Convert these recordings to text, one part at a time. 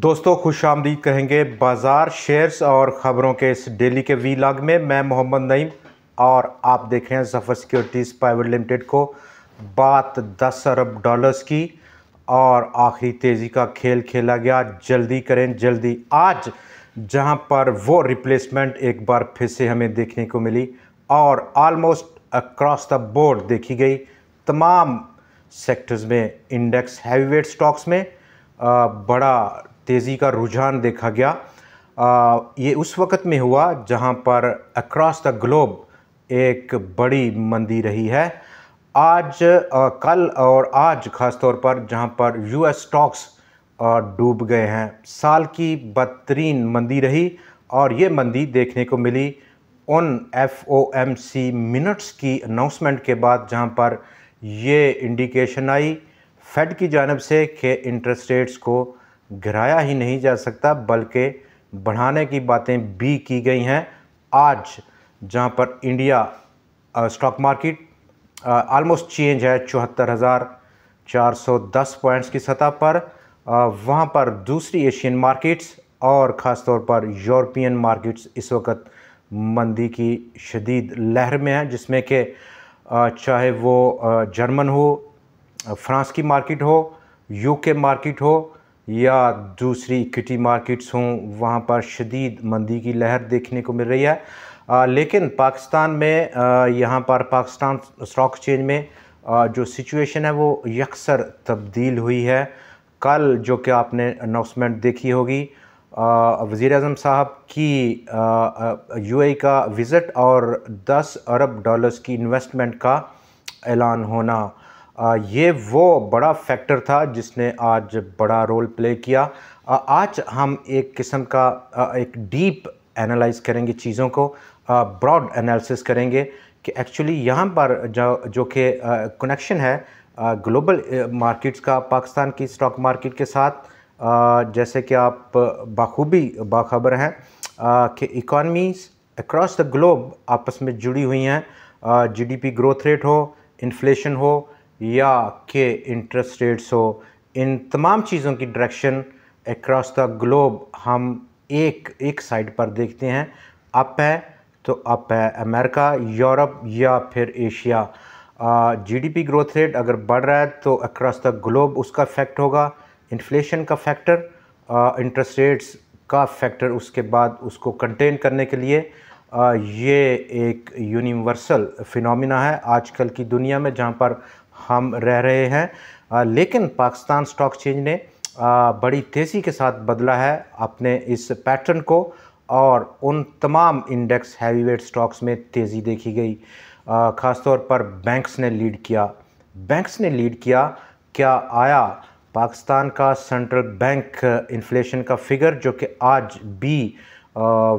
दोस्तों खुश आमदीद कहेंगे बाज़ार शेयर्स और ख़बरों के इस डेली के वी लाग में मैं मोहम्मद नईम और आप देख रहे हैं सफ़र सिक्योरिटीज़ प्राइवेट लिमिटेड को बात दस अरब डॉलर्स की और आखिरी तेज़ी का खेल खेला गया जल्दी करें जल्दी आज जहां पर वो रिप्लेसमेंट एक बार फिर से हमें देखने को मिली और आलमोस्ट अक्रॉस द बोर्ड देखी गई तमाम सेक्टर्स में इंडेक्स हैवी वेट स्टॉक्स में बड़ा तेज़ी का रुझान देखा गया आ, ये उस वक्त में हुआ जहाँ पर अक्रॉस द ग्लोब एक बड़ी मंदी रही है आज आ, कल और आज ख़ास तौर पर जहाँ पर यूएस स्टॉक्स डूब गए हैं साल की बदतरीन मंदी रही और ये मंदी देखने को मिली उन F O M C minutes की अनाउंसमेंट के बाद जहाँ पर ये इंडिकेशन आई फेड की जानब से कि इंटरेस्ट रेट्स को गिराया ही नहीं जा सकता बल्कि बढ़ाने की बातें भी की गई हैं आज जहां पर India stock market almost change है चौहत्तर हज़ार चार सौ दस पॉइंट्स की सतह पर वहां पर दूसरी एशियन मार्केट्स और ख़ास तौर पर यूरोपियन मार्केट्स इस वक्त मंदी की शदीद लहर में हैं जिसमें कि चाहे वो जर्मन हो फ्रांस की मार्केट हो यूके मार्केट हो या दूसरी इक्विटी मार्केट्स हों वहाँ पर शदीद मंदी की लहर देखने को मिल रही है आ, लेकिन पाकिस्तान में यहाँ पर पाकिस्तान स्टॉक चेंज में आ, जो सिचुएशन है वो यकसर तब्दील हुई है कल जो कि आपने अनाउंसमेंट देखी होगी वज़ी अजम साहब की यू ए का विज़िट और 10 अरब डॉलर्स की इन्वेस्टमेंट का ऐलान होना ये वो बड़ा फैक्टर था जिसने आज बड़ा रोल प्ले किया आज हम एक किस्म का एक डीप एनालाइज करेंगे चीज़ों को ब्रॉड एनालिसिस करेंगे कि एक्चुअली यहाँ पर जो जो कि कनेक्शन है ग्लोबल मार्केट्स का पाकिस्तान की स्टॉक मार्केट के साथ जैसे कि आप बाखूबी बाखबर हैं कि इकॉनमीज़ अक्रॉस द ग्लोब आपस में जुड़ी हुई हैं जीडीपी ग्रोथ रेट हो इन्फ्लेशन हो या के इंटरेस्ट रेट्स हो इन तमाम चीज़ों की डायरेक्शन एक्रॉस द ग्लोब हम एक एक साइड पर देखते हैं अप है तो अप है अमेरिका यूरोप या फिर एशिया जीडीपी ग्रोथ रेट अगर बढ़ रहा है तो अक्रॉस द ग्लोब उसका इफेक्ट होगा इन्फ्लेशन का फैक्टर इंटरेस्ट रेट्स का फैक्टर उसके बाद उसको कंटेन करने के लिए आ, ये एक यूनिवर्सल फिनोमिना है आजकल की दुनिया में जहाँ पर हम रह रहे हैं लेकिन पाकिस्तान स्टॉक चेंज ने बड़ी तेज़ी के साथ बदला है अपने इस पैटर्न को और उन तमाम इंडेक्स हैवीवेट स्टॉक्स में तेज़ी देखी गई ख़ासतौर पर बैंक्स ने लीड किया बैंक्स ने लीड किया क्या आया पाकिस्तान का सेंट्रल बैंक इन्फ्लेशन का फिगर जो कि आज भी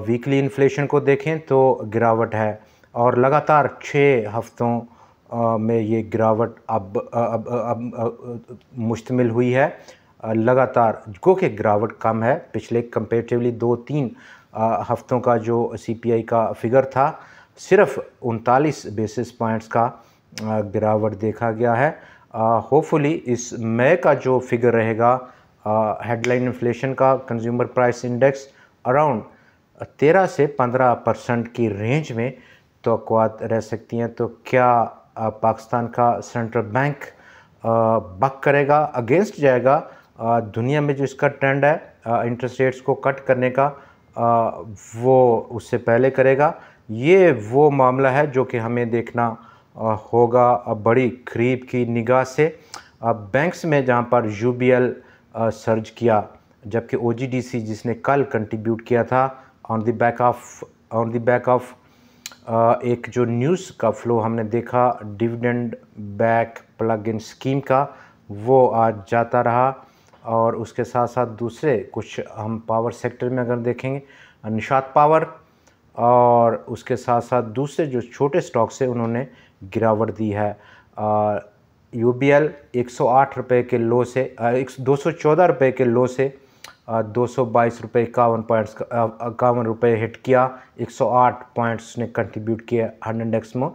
वीकली इन्फ्लेशन को देखें तो गिरावट है और लगातार छः हफ्तों में ये गिरावट अब अब अब मुश्तमिल हुई है लगातार जो कि गिरावट कम है पिछले कंपेरेटिवली दो तीन हफ्तों का जो सीपीआई का फिगर था सिर्फ उनतालीस बेसिस पॉइंट्स का गिरावट देखा गया है होपफुली इस मई का जो फिगर रहेगा हेडलाइन इन्फ्लेशन का कंज्यूमर प्राइस इंडेक्स अराउंड तेरह से पंद्रह परसेंट की रेंज में तो रह सकती हैं तो क्या पाकिस्तान का सेंट्रल बैंक बक करेगा अगेंस्ट जाएगा दुनिया में जो इसका ट्रेंड है इंटरेस्ट रेट्स को कट करने का वो उससे पहले करेगा ये वो मामला है जो कि हमें देखना होगा बड़ी करीब की निगाह से बैंक्स में जहाँ पर यू बी एल सर्ज किया जबकि ओ जी डी सी जिसने कल कंट्रीब्यूट किया था on the back of on the back of एक जो न्यूज़ का फ्लो हमने देखा dividend back plug in scheme का वो आज जाता रहा और उसके साथ साथ दूसरे कुछ हम पावर सेक्टर में अगर देखेंगे निषाद पावर और उसके साथ साथ दूसरे जो छोटे स्टॉक्स से उन्होंने गिरावट दी है यू बी एल एक के लो से एक दो के लो से दो सौ बाईस रुपये इक्यावन पॉइंट्स इक्यावन रुपये हिट किया 108 पॉइंट्स ने कंट्रीब्यूट किया हंड इंडेक्स में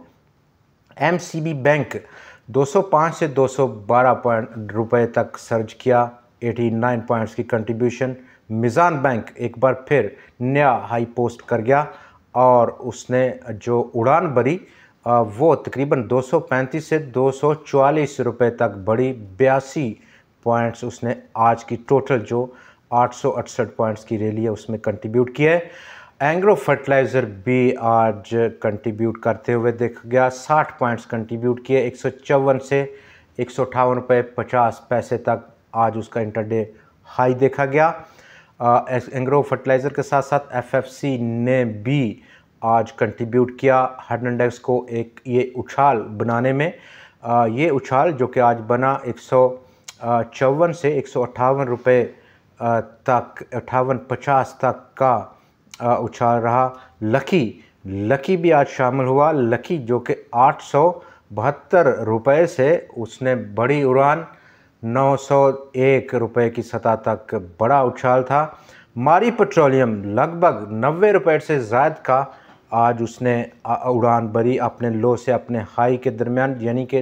एम बैंक 205 से 212 पॉइंट रुपये तक सर्ज किया 89 पॉइंट्स की कंट्रीब्यूशन मिज़ान बैंक एक बार फिर नया हाई पोस्ट कर गया और उसने जो उड़ान भरी वो तकरीबन 235 से 244 रुपए तक बढ़ी बयासी पॉइंट्स उसने आज की टोटल जो आठ पॉइंट्स की रैली है उसमें कंट्रीब्यूट किया है एंग्रो फर्टिलाइज़र भी आज कंट्रीब्यूट करते हुए देखा गया 60 पॉइंट्स कंट्रीब्यूट किए एक से एक सौ रुपये पचास पैसे तक आज उसका इंटरडे हाई देखा गया एंग्रो फर्टिलाइज़र के साथ साथ एफएफसी ने भी आज कंट्रीब्यूट किया हार्डन इंडेक्स को एक ये उछाल बनाने में आ, ये उछाल जो कि आज बना एक सौ से एक सौ रुपये तक अट्ठावन पचास तक का उछाल रहा लकी लकी भी आज शामिल हुआ लकी जो कि आठ सौ बहत्तर रुपये से उसने बड़ी उड़ान नौ सौ एक रुपये की सतह तक बड़ा उछाल था मारी पेट्रोलियम लगभग नब्बे रुपये से ज़ायद का आज उसने उड़ान भरी अपने लो से अपने हाई के दरमियान यानी कि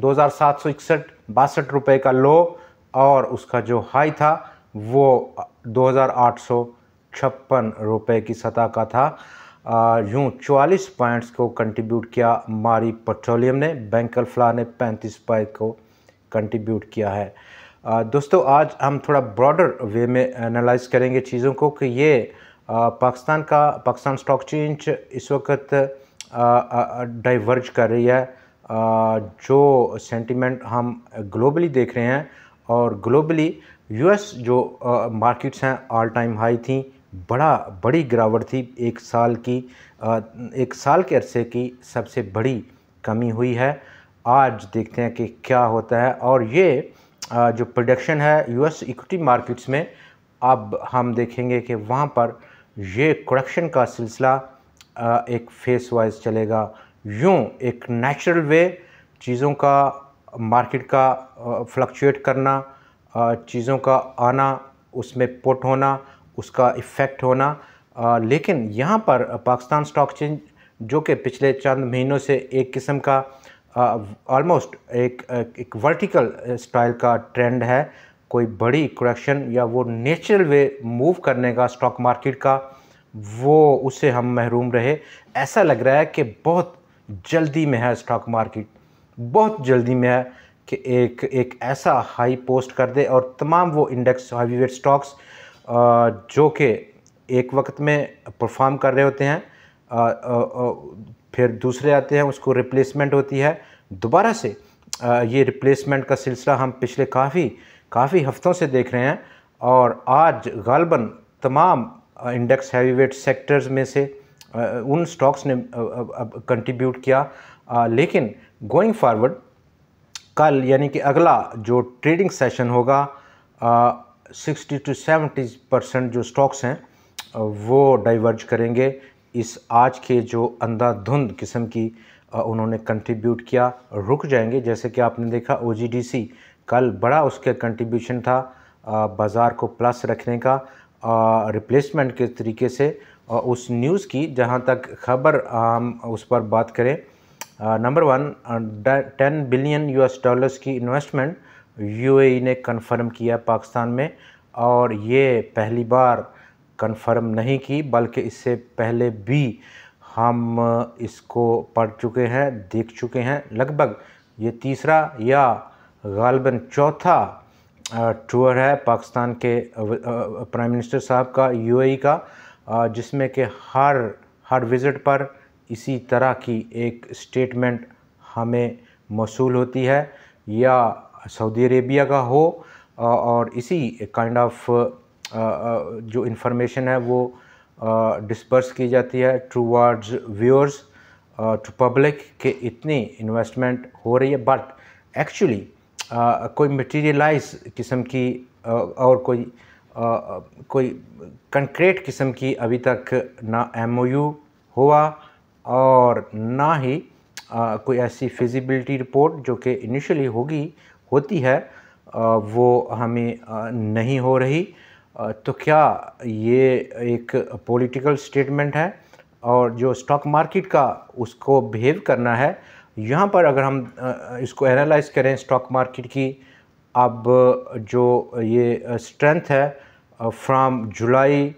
दो हज़ार सात सौ इकसठ बासठ रुपये का लो और उसका जो हाई था वो दो रुपए की सतह का था यूँ 44 पॉइंट्स को कंट्रीब्यूट किया मारी पेट्रोलियम ने बैंकल फ्ला ने 35 पॉइंट को कंट्रीब्यूट किया है दोस्तों आज हम थोड़ा ब्रॉडर वे में एनालाइज करेंगे चीज़ों को कि ये पाकिस्तान का पाकिस्तान स्टॉक चेंज इस वक्त डाइवर्ज कर रही है आ, जो सेंटिमेंट हम ग्लोबली देख रहे हैं और ग्लोबली यूएस जो मार्केट्स हैं ऑल टाइम हाई थी बड़ा बड़ी गिरावट थी एक साल की आ, एक साल के अरसे की सबसे बड़ी कमी हुई है आज देखते हैं कि क्या होता है और ये आ, जो प्रोडक्शन है यूएस इक्विटी मार्केट्स में अब हम देखेंगे कि वहाँ पर ये करेक्शन का सिलसिला एक फेस वाइज चलेगा यूँ एक नेचुरल वे चीज़ों का मार्केट का फ्लक्चुएट करना चीज़ों का आना उसमें पुट होना उसका इफ़ेक्ट होना लेकिन यहाँ पर पाकिस्तान स्टॉक चेंज जो कि पिछले चंद महीनों से एक किस्म का ऑलमोस्ट एक एक वर्टिकल स्टाइल का ट्रेंड है कोई बड़ी करेक्शन या वो नेचुरल वे मूव करने का स्टॉक मार्केट का वो उससे हम महरूम रहे ऐसा लग रहा है कि बहुत जल्दी में है स्टॉक मार्केट बहुत जल्दी में है कि एक एक ऐसा हाई पोस्ट कर दे और तमाम वो इंडेक्स हाईवी वेट स्टॉक्स जो कि एक वक्त में परफॉर्म कर रहे होते हैं आ, आ, आ, फिर दूसरे आते हैं उसको रिप्लेसमेंट होती है दोबारा से आ, ये रिप्लेसमेंट का सिलसिला हम पिछले काफ़ी काफ़ी हफ्तों से देख रहे हैं और आज गालबन तमाम इंडेक्स हैवी वेट सेक्टर्स में से उन स्टॉक्स ने कंट्रीब्यूट किया लेकिन गोइंग फारवर्ड कल यानी कि अगला जो ट्रेडिंग सेशन होगा सिक्सटी टू सेवेंटी परसेंट जो स्टॉक्स हैं वो डाइवर्ज करेंगे इस आज के जो अंधाधुंध किस्म की आ, उन्होंने कंट्रीब्यूट किया रुक जाएंगे जैसे कि आपने देखा ओ कल बड़ा उसके कंट्रीब्यूशन था बाज़ार को प्लस रखने का रिप्लेसमेंट के तरीके से उस न्यूज़ की जहाँ तक खबर हम उस पर बात करें number one ten billion US dollars की इन्वेस्टमेंट यूएई e ने कन्फर्म किया पाकिस्तान में और ये पहली बार कन्फर्म नहीं की बल्कि इससे पहले भी हम uh, इसको पढ़ चुके हैं देख चुके हैं लगभग ये तीसरा या गालबन चौथा टूर uh, है पाकिस्तान के प्राइम uh, मिनिस्टर साहब का यूएई e का जिसमें कि हर हर विज़िट पर इसी तरह की एक स्टेटमेंट हमें मौसू होती है या सऊदी अरेबिया का हो और इसी काइंड ऑफ जो इन्फॉर्मेशन है वो डिस्पर्स की जाती है वर्ड्स व्यूअर्स टू पब्लिक के इतनी इन्वेस्टमेंट हो रही है बट एक्चुअली कोई मटेरियलाइज किस्म की uh, और कोई uh, कोई कंक्रीट किस्म की अभी तक ना एमओयू हुआ और ना ही आ, कोई ऐसी फिजिबिलिटी रिपोर्ट जो कि इनिशियली होगी होती है आ, वो हमें आ, नहीं हो रही आ, तो क्या ये एक पॉलिटिकल स्टेटमेंट है और जो स्टॉक मार्केट का उसको बिहेव करना है यहाँ पर अगर हम इसको एनालाइज करें स्टॉक मार्केट की अब जो ये स्ट्रेंथ है from July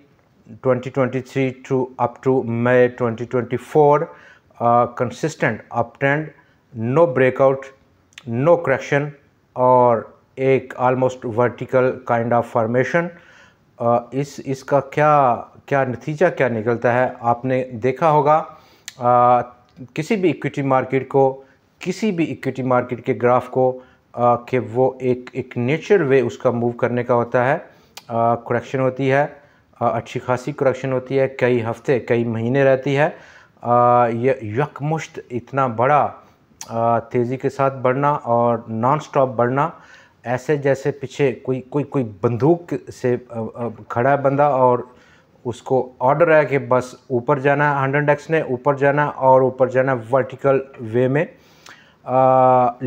2023 to up to May 2024 uh, consistent uptrend no breakout no correction और एक almost vertical kind of formation uh, इस इसका क्या क्या नतीजा क्या निकलता है आपने देखा होगा आ, किसी भी इक्विटी मार्केट को किसी भी इक्विटी मार्केट के ग्राफ को आ, कि वो एक एक नेचुरल वे उसका मूव करने का होता है करेक्शन होती है अच्छी खासी करप्शन होती है कई हफ्ते कई महीने रहती है ये यकमुश्त इतना बड़ा तेज़ी के साथ बढ़ना और नॉन स्टॉप बढ़ना ऐसे जैसे पीछे कोई कोई कोई बंदूक से खड़ा है बंदा और उसको ऑर्डर है कि बस ऊपर जाना हंड्रेड एक्स ने ऊपर जाना और ऊपर जाना वर्टिकल वे में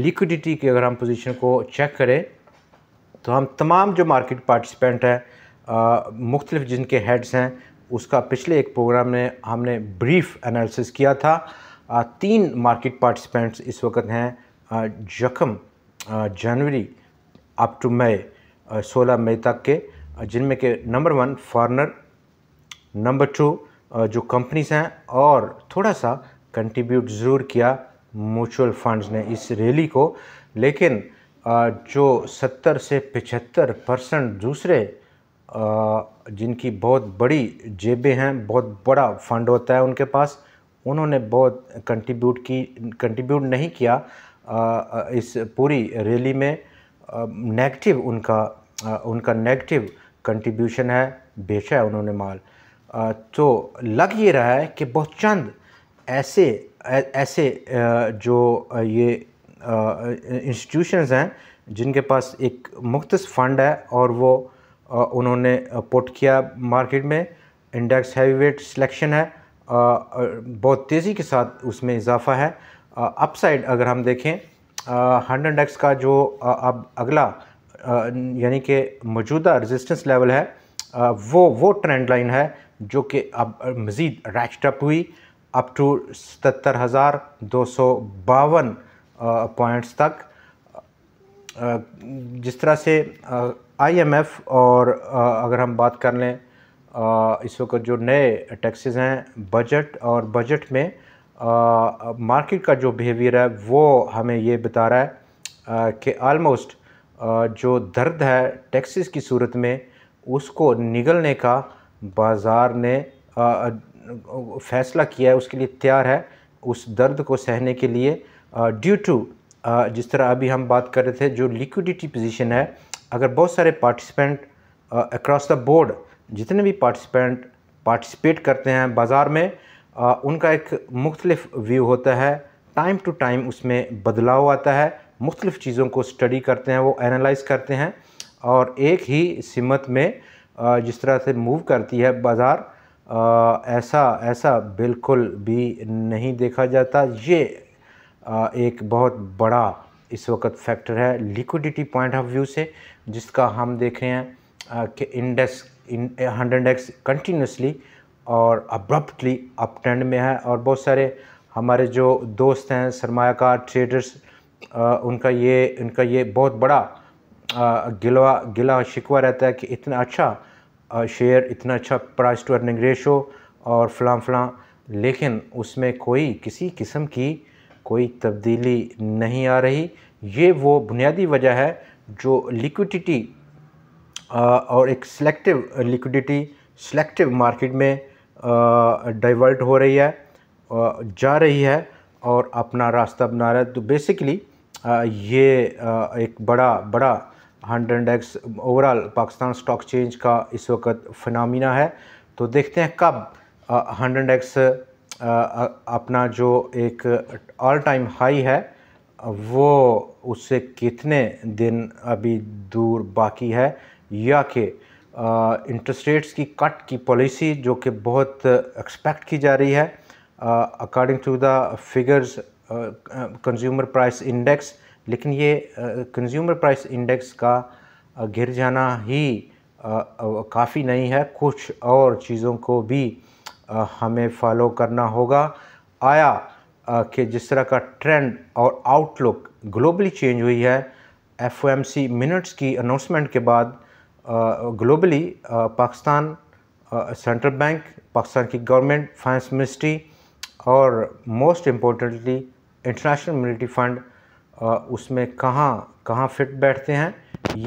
लिक्विडिटी की अगर हम पोजीशन को चेक करें तो हम तमाम जो मार्केट पार्टिसिपेंट हैं मुख्तलिफ़ जिनके हेड्स हैं उसका पिछले एक प्रोग्राम में हमने ब्रीफ एनालिसिस किया था आ, तीन मार्केट पार्टिसिपेंट्स इस वक्त हैं जख्म जनवरी अप टू मई सोलह मई तक के जिनमें के number one foreigner number two जो कंपनीज हैं और थोड़ा सा कंट्रीब्यूट ज़रूर किया म्यूचुअल फंड्स ने इस रैली को लेकिन जो 70 से 75 परसेंट दूसरे जिनकी बहुत बड़ी जेबें हैं बहुत बड़ा फंड होता है उनके पास उन्होंने बहुत कंट्रीब्यूट की कंट्रीब्यूट नहीं किया इस पूरी रैली में नेगेटिव उनका उनका नेगेटिव कंट्रीब्यूशन है बेचा है उन्होंने माल तो लग ये रहा है कि बहुत चंद ऐसे ऐसे जो ये इंस्टीट्यूशंस हैं जिनके पास एक मुख्त फ़ंड है और वो उन्होंने पुट किया मार्केट में इंडेक्स हैवी वेट सिलेक्शन है बहुत तेज़ी के साथ उसमें इजाफा है अपसाइड अगर हम देखें हंड इंडेक्स का जो अब अगला यानी कि मौजूदा रेजिस्टेंस लेवल है वो वो ट्रेंड लाइन है जो कि अब मज़ीद रैचटअप हुई अप टू सतर हज़ार दो सौ बावन पॉइंट्स तक जिस तरह से आईएमएफ और अगर हम बात कर लें इस वक्त जो नए टैक्सेस हैं बजट और बजट में मार्केट का जो बिहेवियर है वो हमें ये बता रहा है कि आलमोस्ट जो दर्द है टैक्सेस की सूरत में उसको निगलने का बाज़ार ने फ़ैसला किया है उसके लिए तैयार है उस दर्द को सहने के लिए ड्यू टू जिस तरह अभी हम बात कर रहे थे जो लिक्विडिटी पोजीशन है अगर बहुत सारे पार्टिसिपेंट अक्रॉस द बोर्ड जितने भी पार्टिसिपेंट पार्टिसिपेट करते हैं बाज़ार में आ, uh, उनका एक मुख्तलिफ व्यू होता है टाइम टू टाइम उसमें बदलाव आता है मुख्तलिफ चीज़ों को स्टडी करते हैं वो एनालाइज करते हैं और एक ही सिमत में आ, uh, जिस तरह से मूव करती है बाज़ार uh, ऐसा ऐसा बिल्कुल भी नहीं देखा जाता ये आ, एक बहुत बड़ा इस वक्त फैक्टर है लिक्विडिटी पॉइंट ऑफ व्यू से जिसका हम देख रहे हैं कि इंडेक्स हंड्रेड इंडेक्स कंटिन्यूसली और अब्रप्टली अप ट्रेंड में है और बहुत सारे हमारे जो दोस्त हैं सरमाकार ट्रेडर्स उनका ये उनका ये बहुत बड़ा गिलवा गिला शिकवा रहता है कि इतना अच्छा शेयर इतना अच्छा प्राइस टू अर्निंग रेशो और फलां फलां लेकिन उसमें कोई किसी किस्म की कोई तब्दीली नहीं आ रही ये वो बुनियादी वजह है जो लिक्विडिटी और एक सिलेक्टिव लिक्विडिटी सिलेक्टिव मार्केट में डाइवर्ट हो रही है जा रही है और अपना रास्ता बना रहा है तो बेसिकली ये एक बड़ा बड़ा hundred X overall Pakistan stock change का इस वक्त फिनमिना है तो देखते हैं कब हंड्रेड एक्स अपना जो एक ऑल टाइम हाई है वो उससे कितने दिन अभी दूर बाकी है या कि इंटरेस्ट रेट्स की कट की पॉलिसी जो कि बहुत एक्सपेक्ट की जा रही है according to the figures consumer price index लेकिन ये कंज्यूमर प्राइस इंडेक्स का गिर जाना ही काफ़ी नहीं है कुछ और चीज़ों को भी हमें फॉलो करना होगा आया कि जिस तरह का ट्रेंड और आउटलुक ग्लोबली चेंज हुई है एफ मिनट्स की अनाउंसमेंट के बाद globally Pakistan central bank Pakistan की गवर्नमेंट फाइनेंस मिनिस्ट्री और most importantly international military fund उसमें कहाँ कहाँ फिट बैठते हैं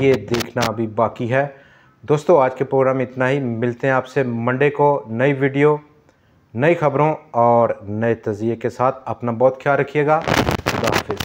ये देखना अभी बाकी है दोस्तों आज के प्रोग्राम इतना ही मिलते हैं आपसे मंडे को नई वीडियो नई खबरों और नए तजिए के साथ अपना बहुत ख्याल रखिएगा खुदा हाफिज़